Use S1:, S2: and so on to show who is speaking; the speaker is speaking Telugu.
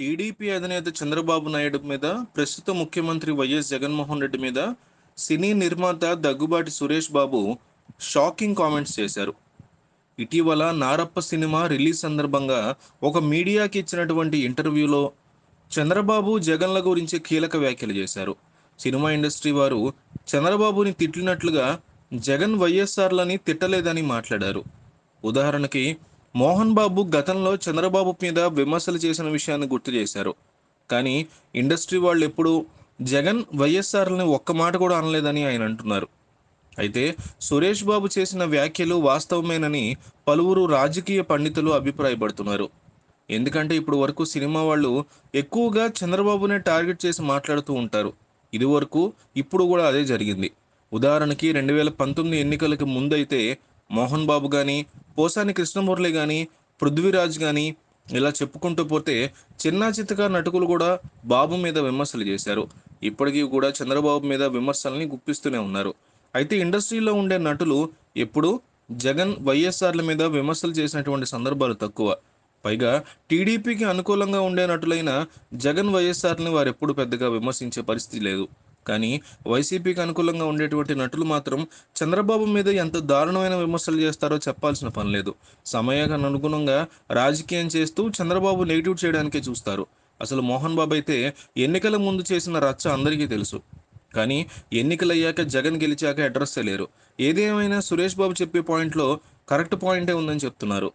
S1: టీడీపీ అధినేత చంద్రబాబు నాయుడు మీద ప్రస్తుత ముఖ్యమంత్రి వైఎస్ జగన్మోహన్ రెడ్డి మీద సినీ నిర్మాత దగ్గుబాటి సురేష్ బాబు షాకింగ్ కామెంట్స్ చేశారు ఇటీవల నారప్ప సినిమా రిలీజ్ సందర్భంగా ఒక మీడియాకి ఇచ్చినటువంటి ఇంటర్వ్యూలో చంద్రబాబు జగన్ల గురించి కీలక వ్యాఖ్యలు చేశారు సినిమా ఇండస్ట్రీ వారు చంద్రబాబుని తిట్టినట్లుగా జగన్ వైఎస్ఆర్లని తిట్టలేదని మాట్లాడారు ఉదాహరణకి మోహన్ బాబు గతంలో చంద్రబాబు మీద విమర్శలు చేసిన విషయాన్ని గుర్తు చేశారు కానీ ఇండస్ట్రీ వాళ్ళు ఎప్పుడూ జగన్ వైఎస్ఆర్ని ఒక్క మాట కూడా అనలేదని ఆయన అంటున్నారు అయితే సురేష్ బాబు చేసిన వ్యాఖ్యలు వాస్తవమేనని పలువురు రాజకీయ పండితులు అభిప్రాయపడుతున్నారు ఎందుకంటే ఇప్పుడు వరకు సినిమా వాళ్ళు ఎక్కువగా చంద్రబాబునే టార్గెట్ చేసి మాట్లాడుతూ ఉంటారు ఇది వరకు ఇప్పుడు కూడా అదే జరిగింది ఉదాహరణకి రెండు వేల పంతొమ్మిది ఎన్నికలకు ముందైతే మోహన్ బాబు కానీ పోసాని కృష్ణమురళి కానీ పృథ్వీరాజ్ కానీ ఇలా చెప్పుకుంటూ పోతే చిన్న చిత్తక నటుకులు కూడా బాబు మీద విమర్శలు చేశారు ఇప్పటికీ కూడా చంద్రబాబు మీద విమర్శల్ని గుప్పిస్తూనే ఉన్నారు అయితే ఇండస్ట్రీలో ఉండే నటులు ఎప్పుడూ జగన్ వైఎస్ఆర్ల మీద విమర్శలు చేసినటువంటి సందర్భాలు తక్కువ పైగా టీడీపీకి అనుకూలంగా ఉండే నటులైన జగన్ వైఎస్ఆర్ని వారు ఎప్పుడు పెద్దగా విమర్శించే పరిస్థితి లేదు కానీ వైసీపీకి అనుకూలంగా ఉండేటువంటి నటులు మాత్రం చంద్రబాబు మీద ఎంత దారుణమైన విమర్శలు చేస్తారో చెప్పాల్సిన పని లేదు సమయానికి అనుగుణంగా రాజకీయం చేస్తూ చంద్రబాబు నెగిటివ్ చేయడానికే చూస్తారు అసలు మోహన్ బాబు అయితే ఎన్నికల ముందు చేసిన రచ్చ అందరికీ తెలుసు కానీ ఎన్నికలయ్యాక జగన్ గెలిచాక అడ్రస్ లేరు ఏదేమైనా సురేష్ బాబు చెప్పే పాయింట్లో కరెక్ట్ పాయింటే ఉందని చెప్తున్నారు